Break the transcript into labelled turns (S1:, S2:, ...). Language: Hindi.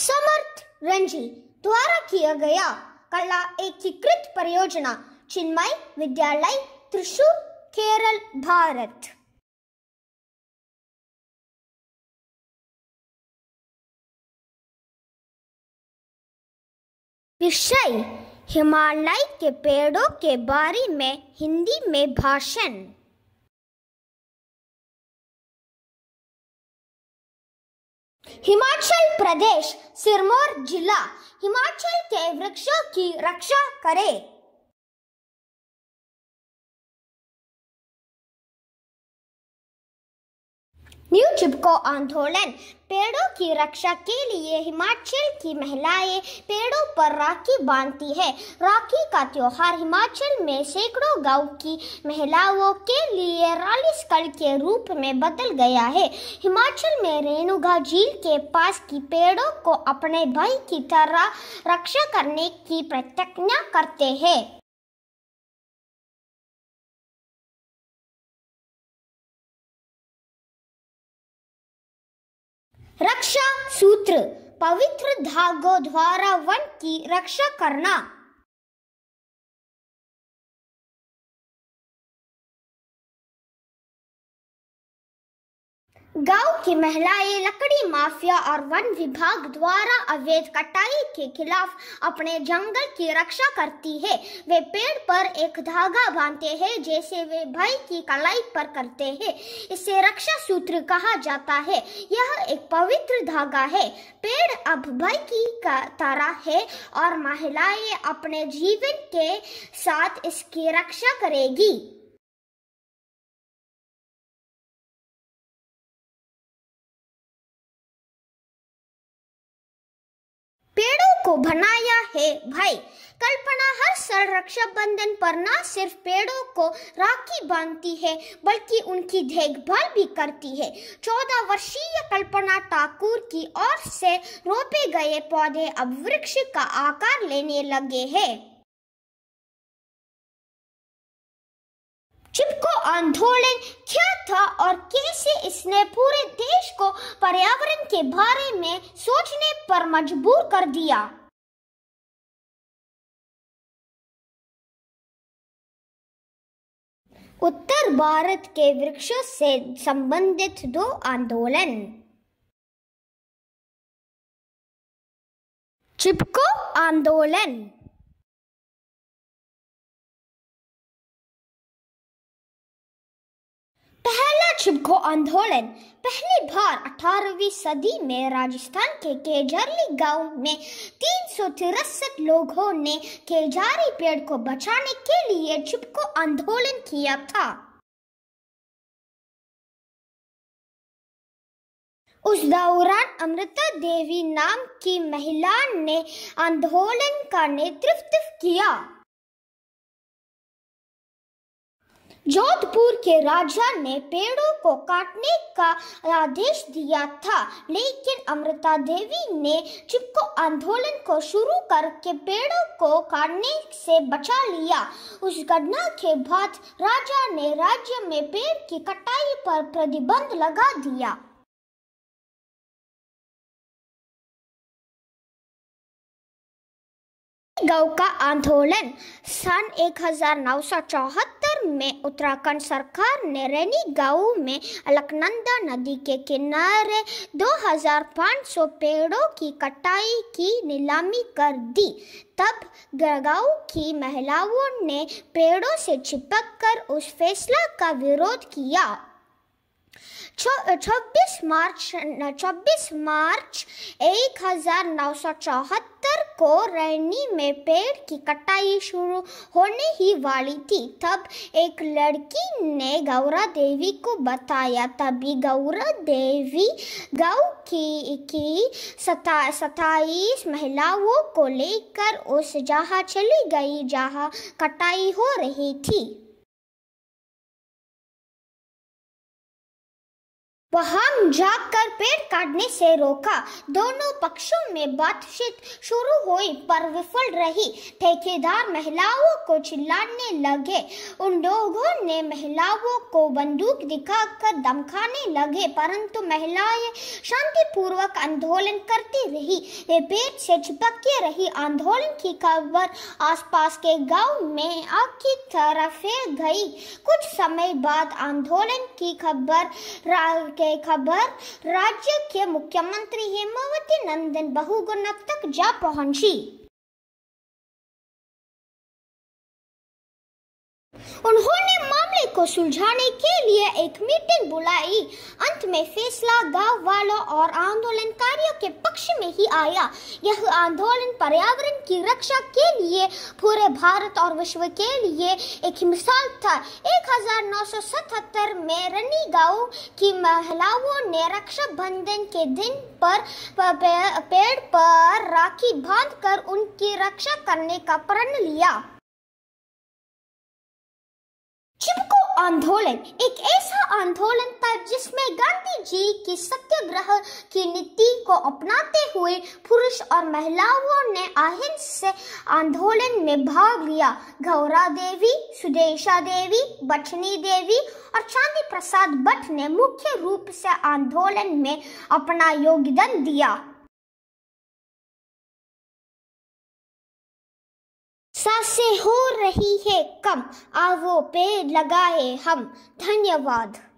S1: समर्थ रंजी द्वारा किया गया कला एकीकृत परियोजना चिन्मय विद्यालय त्रिशूर केरल
S2: भारत विषय हिमालय के पेड़ों के बारे में हिंदी में भाषण हिमाचल प्रदेश सिरमौर जिला हिमाचल के वृक्षों की रक्षा करे
S1: न्यू चिपको आंदोलन पेड़ों की रक्षा के लिए हिमाचल की महिलाएं पेड़ों पर राखी बांधती है राखी का त्योहार हिमाचल में सैकड़ों गांव की महिलाओं के लिए रालिस कल के रूप में बदल गया है हिमाचल में रेणुगा झील के पास की पेड़ों को अपने भाई की तरह रक्षा करने की प्रतिज्ञा
S2: करते हैं रक्षा सूत्र पवित्र धागो द्वारा वन की रक्षा करना
S1: गांव की महिलाएं लकड़ी माफिया और वन विभाग द्वारा अवैध कटाई के खिलाफ अपने जंगल की रक्षा करती है वे पेड़ पर एक धागा बांधते हैं जैसे वे भाई की कलाई पर करते हैं इसे रक्षा सूत्र कहा जाता है यह एक पवित्र धागा है पेड़ अब भाई की तरह है और महिलाएं अपने जीवन के साथ इसकी रक्षा करेगी को बनाया है भाई कल्पना हर साल रक्षाबंधन पर न सिर्फ पेड़ों को राखी बांधती है बल्कि उनकी देखभाल भी करती है चौदह वर्षीय कल्पना ठाकुर की ओर से रोपे गए पौधे अब वृक्ष का आकार लेने लगे हैं चिपको आंदोलन क्या था और कैसे इसने पूरे देश को पर्यावरण के बारे में सोचने पर मजबूर कर दिया
S2: उत्तर भारत के वृक्षों से संबंधित दो आंदोलन चिपको आंदोलन
S1: पहला छिपको आंदोलन पहली बार 18वीं सदी में राजस्थान के केजरली गांव में तीन लोगों ने केजारी पेड़ को बचाने के लिए छिपको आंदोलन किया था उस दौरान अमृता देवी नाम की महिला ने आंदोलन का नेतृत्व किया जोधपुर के राजा ने पेड़ों को काटने का आदेश दिया था लेकिन अमृता देवी ने चिपको आंदोलन को शुरू करके पेड़ों को काटने से बचा लिया उस घटना के बाद राजा ने राज्य में पेड़ की कटाई पर प्रतिबंध लगा दिया गौ का आंदोलन सन 1974 में उत्तराखंड सरकार ने रैनी गांव में अलकनंदा नदी के किनारे 2500 पेड़ों की कटाई की नीलामी कर दी तब गाँव की महिलाओं ने पेड़ों से चिपक कर उस फैसला का विरोध किया छब्बीस मार्च छब्बीस मार्च एक हजार नौ सौ चौहत्तर को रैनी में पेड़ की कटाई शुरू होने ही वाली थी तब एक लड़की ने गौरा देवी को बताया तभी गौरा देवी गौ की की सताईस महिलाओं को लेकर उस जहाँ चली गई जहाँ कटाई हो रही थी वहां जाकर पेड़ काटने से रोका दोनों पक्षों में बातचीत शुरू हुई पर विफल रही ठेकेदार महिलाओं को चिल्लाने लगे उन लोगों ने महिलाओं को बंदूक दिखाकर धमकाने लगे परंतु महिलाएं शांतिपूर्वक आंदोलन करती रही वे पेड़ से चिपके रही आंदोलन की खबर आसपास के गांव में आग की तरफ गई कुछ समय बाद आंदोलन की खबर के खबर राज्य के मुख्यमंत्री हेमावती नंदन बहुगुणक तक जा पहुंची उन्होंने मामले को सुलझाने के लिए एक मीटिंग बुलाई अंत में फैसला गांव वालों और आंदोलनकारियों के पक्ष में ही आया यह आंदोलन पर्यावरण की रक्षा के लिए पूरे भारत और विश्व के लिए एक मिसाल था 1977 में रनी गांव की महिलाओं ने रक्षाबंधन के दिन पर पेड़ पर राखी बांधकर उनकी रक्षा करने का प्रण लिया चिपको आंदोलन एक ऐसा आंदोलन था जिसमें गांधी जी की सत्याग्रह की नीति को अपनाते हुए पुरुष और महिलाओं ने अहिंसा आंदोलन में भाग लिया गौरा देवी सुदेशा देवी बठनी देवी और चांदी प्रसाद भट्ट ने मुख्य रूप से आंदोलन में अपना योगदान दिया
S2: सांसें हो रही है कम आवो पे लगाए हम धन्यवाद